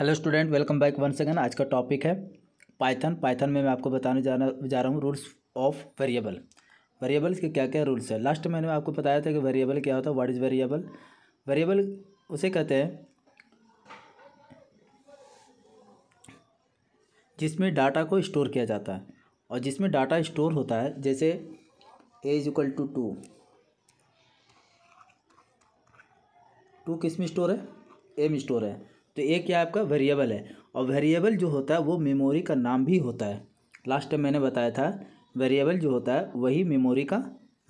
hello student welcome back one second आज का topic है पाइथन पाइथन में मैं आपको बताने जाना जा रहा हूँ रूल्स ऑफ वेरिएबल वेरिएबल्स के क्या क्या रूल्स है लास्ट मैंने आपको बताया था कि वेरिएबल क्या होता है व्हाट इज़ वेरिएबल वेरिएबल उसे कहते हैं जिसमें डाटा को स्टोर किया जाता है और जिसमें डाटा स्टोर होता है जैसे A is equal to two two किस में स्टोर है ए में स्टोर है तो ये क्या आपका वेरिएबल है और वेरिएबल जो होता है वो मेमोरी का नाम भी होता है लास्ट टाइम मैंने बताया था वेरिएबल जो होता है वही मेमोरी का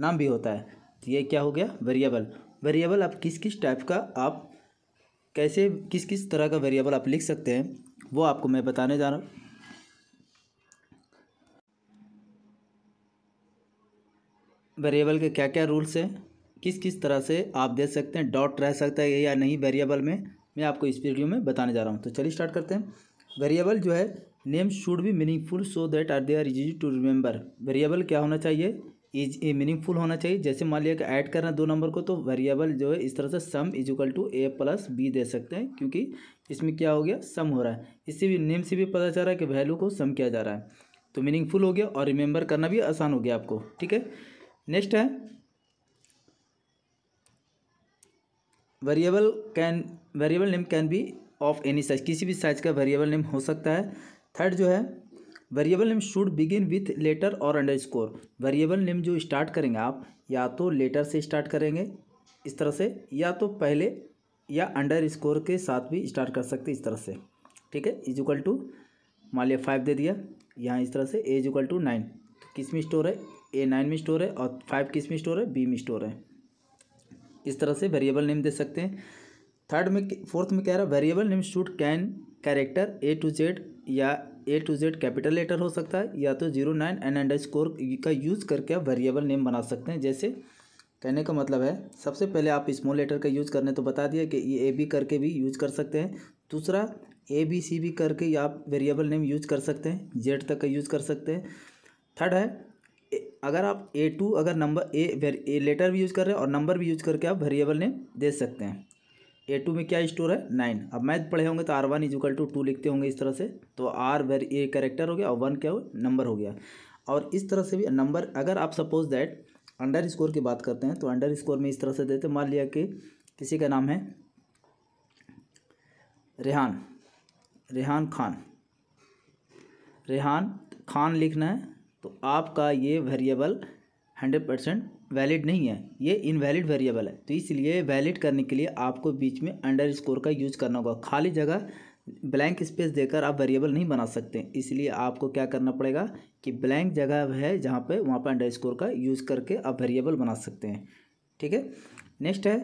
नाम भी होता है तो ये क्या हो गया वेरिएबल वेरिएबल आप किस किस टाइप का आप कैसे किस किस तरह का वेरिएबल आप लिख सकते हैं वो आपको मैं बताने जा रहा हूँ वेरिएबल के क्या क्या रूल्स हैं किस किस तरह से आप दे सकते हैं डॉट रह सकता है या नहीं वेरिएबल में मैं आपको इस वीडियो में बताने जा रहा हूँ तो चलिए स्टार्ट करते हैं वेरिएबल जो है name should be meaningful so that are they are easy to remember variable क्या होना चाहिए इज मीनिंगफुल होना चाहिए जैसे मान लिया कि ऐड करना दो नंबर को तो वेरिएबल जो है इस तरह से sum is equal to A plus B दे सकते हैं क्योंकि इसमें क्या हो गया सम हो रहा है इससे भी नेम से भी पता चल रहा है कि वैल्यू को सम किया जा रहा है तो मीनिंगफुल हो गया और रिमेंबर करना भी आसान हो गया आपको ठीक है नेक्स्ट है variable can variable name can be of any size किसी भी साइज का वेरिएबल नेम हो सकता है थर्ड जो है variable name should begin with letter और अंडर स्कोर वेरिएबल नेम जो स्टार्ट करेंगे आप या तो लेटर से स्टार्ट करेंगे इस तरह से या तो पहले या अंडर स्कोर के साथ भी स्टार्ट कर सकते इस तरह से ठीक है इज इक्वल टू मान लिया फाइव दे दिया यहाँ इस तरह से एज इक्वल टू नाइन किस में स्टोर है ए नाइन में स्टोर है और फाइव किस में स्टोर है बी में स्टोर है इस तरह से वेरिएबल नेम दे सकते हैं थर्ड में फोर्थ में कह रहा है variable name should can character A to Z या A to Z capital letter हो सकता है या तो zero nine and underscore का यूज़ करके आप वेरिएबल नेम बना सकते हैं जैसे कहने का मतलब है सबसे पहले आप स्मॉल लेटर का यूज़ करने तो बता दिया कि ये ए बी करके भी यूज कर सकते हैं दूसरा ए बी सी भी करके आप वेरिएबल नेम यूज कर सकते हैं जेड तक का यूज़ कर सकते हैं थर्ड है अगर आप ए टू अगर नंबर ए ए लेटर भी यूज़ कर रहे हैं और नंबर भी यूज़ करके आप वेरिएबल नेम दे सकते हैं ए टू में क्या स्टोर है नाइन अब मैथ पढ़े होंगे तो R one equal to two लिखते होंगे इस तरह से तो आर वेर ए करेक्टर हो गया और वन क्या हो नंबर हो गया और इस तरह से भी नंबर अगर आप सपोज दैट अंडर स्कोर की बात करते हैं तो अंडर स्कोर में इस तरह से देते मान लिया कि किसी का नाम है रेहान रेहान खान रेहान खान लिखना है तो आपका ये वेरिएबल हंड्रेड परसेंट वैलिड नहीं है ये इनवैलिड वेरिएबल है तो इसलिए वैलिड करने के लिए आपको बीच में अंडर स्कोर का यूज करना होगा खाली जगह ब्लैंक स्पेस देकर आप वेरिएबल नहीं बना सकते इसलिए आपको क्या करना पड़ेगा कि ब्लैंक जगह है जहाँ पे वहाँ पर अंडर स्कोर का यूज़ करके आप वेरिएबल बना सकते हैं ठीक है नेक्स्ट है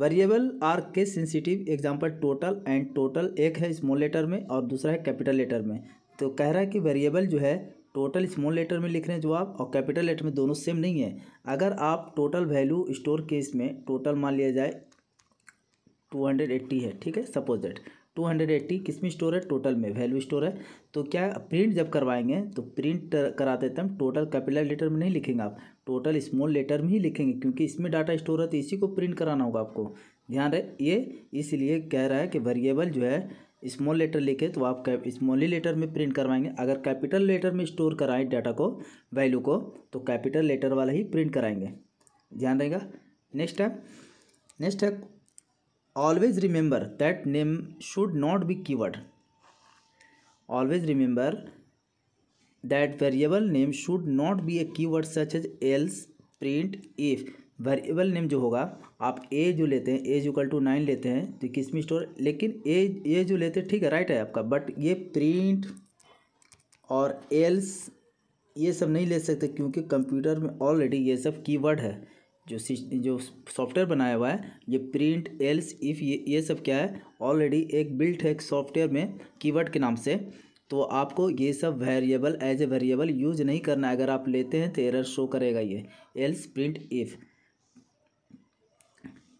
variable are case sensitive example total and total एक है स्मॉल लेटर में और दूसरा है कैपिटल लेटर में तो कह रहा है कि वेरिएबल जो है टोटल स्मॉल लेटर में लिख रहे हैं जो आप और कैपिटल लेटर में दोनों सेम नहीं है अगर आप टोटल वैल्यू स्टोर केस में टोटल मान लिया जाए टू हंड्रेड एट्टी है ठीक है suppose that two hundred eighty किस में स्टोर है टोटल में वैल्यू स्टोर है तो क्या प्रिंट जब करवाएंगे तो प्रिंट कराते टाइम टोटल कैपिटल लेटर में नहीं लिखेंगे आप टोटल स्मॉल लेटर में ही लिखेंगे क्योंकि इसमें डाटा स्टोर है तो इसी को प्रिंट कराना होगा आपको ध्यान रहे ये इसलिए कह रहा है कि वेरिएबल जो है स्मॉल लेटर लिखे तो आप स्मॉल लेटर में प्रिंट करवाएंगे अगर कैपिटल लेटर में स्टोर कराएं डाटा को वैल्यू को तो कैपिटल लेटर वाला ही प्रिंट कराएंगे ध्यान रहेगा नेक्स्ट है नेक्स्ट है always remember that name should not be keyword always remember that variable name should not be a keyword such as else print if variable name जो होगा आप ए जो लेते हैं एज इक्वल टू नाइन लेते हैं तो किसमी स्टोर लेकिन ए ए जो लेते हैं ठीक है राइट है आपका बट ये प्रिंट और एल्स ये सब नहीं ले सकते क्योंकि कंप्यूटर में ऑलरेडी ये सब कीवर्ड है जो जो सॉफ्टवेयर बनाया हुआ है ये प्रिंट एल्स इफ़ ये ये सब क्या है ऑलरेडी एक बिल्ट है एक सॉफ्टवेयर में कीवर्ड के नाम से तो आपको ये सब variable as a variable use नहीं करना है अगर आप लेते हैं तो एरर शो करेगा ये else print if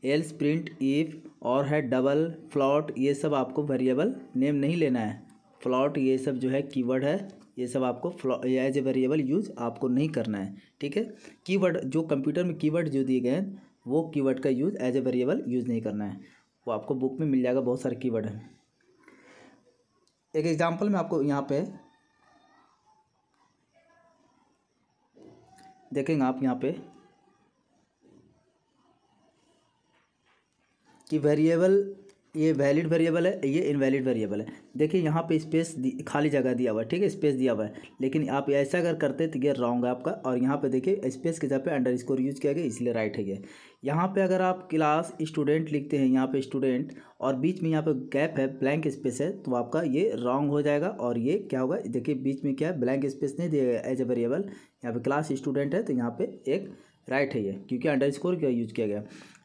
else print if और है डबल फ्लॉट ये सब आपको वेरिएबल नेम नहीं लेना है फ्लॉट ये सब जो है कीवर्ड है ये सब आपको float as a variable use आपको नहीं करना है ठीक है कीवर्ड जो कंप्यूटर में कीवर्ड जो दिए गए हैं वो कीवर्ड का use as a variable use नहीं करना है वो आपको बुक में मिल जाएगा बहुत सारे कीवर्ड हैं एक एग्जांपल में आपको यहाँ पे देखेंगे आप यहाँ पे कि वेरिएबल ये वैलिड वेरिएबल है ये इनवैलिड वेरिएबल है देखिए यहाँ पे स्पेस खाली जगह दिया हुआ है ठीक है स्पेस दिया हुआ है लेकिन आप ऐसा अगर करते तो ये रॉन्ग है आपका और यहाँ पे देखिए स्पेस के जगह पे अंडर स्कोर यूज़ किया गया इसलिए राइट है ये यहाँ पे अगर आप क्लास स्टूडेंट लिखते हैं यहाँ पर स्टूडेंट और बीच में यहाँ पर गैप है ब्लैंक स्पेस है तो आपका ये रॉन्ग हो जाएगा और ये क्या होगा देखिए बीच में क्या है ब्लैंक स्पेस नहीं दिया गया एज ए वेरिएबल यहाँ पर क्लास स्टूडेंट है तो यहाँ पर एक राइट है ये क्योंकि अंडर स्कोर का यूज़ किया गया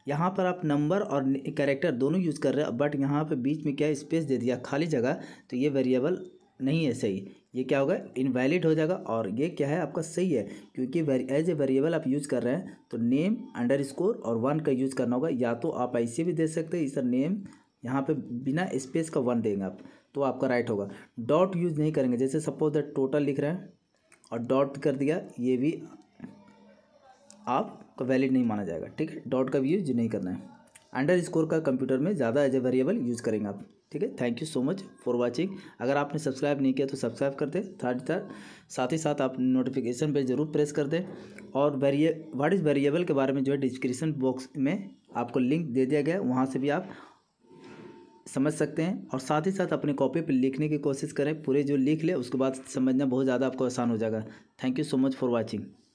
यहाँ पर आप नंबर और कैरेक्टर दोनों यूज़ कर रहे हैं बट यहाँ पर बीच में क्या स्पेस दे दिया खाली जगह तो ये वेरिएबल नहीं है सही ये क्या होगा इनवैलिड हो जाएगा और ये क्या है आपका सही है क्योंकि एज ए वेरिएबल आप यूज़ कर रहे हैं तो नेम अंडर स्कोर और वन का यूज़ करना होगा या तो आप ऐसे भी दे सकते हैं इस नेम यहाँ पे बिना स्पेस का वन देंगे आप तो आपका राइट होगा डॉट यूज़ नहीं करेंगे जैसे सपोज दैट टोटल लिख रहे हैं और डॉट कर दिया ये भी आपका वैलिड नहीं माना जाएगा ठीक है डॉट का भी यूज नहीं करना है अंडर स्कोर का कंप्यूटर में ज़्यादा एज ए वेरिएबल यूज़ करेंगे आप ठीक है thank you so much for watching अगर आपने सब्सक्राइब नहीं किया तो सब्सक्राइब कर दें थर्ड थर्ड साथ ही साथ आप नोटिफिकेशन पर जरूर प्रेस कर दें और वेरिए वाट इज़ वेरिएबल के बारे में जो है डिस्क्रिप्शन बॉक्स में आपको लिंक दे दिया गया है वहाँ से भी आप समझ सकते हैं और साथ ही साथ अपने कॉपी पर लिखने की कोशिश करें पूरे जो लिख लें उसके बाद समझना बहुत ज़्यादा आपको आसान हो जाएगा thank you so much for watching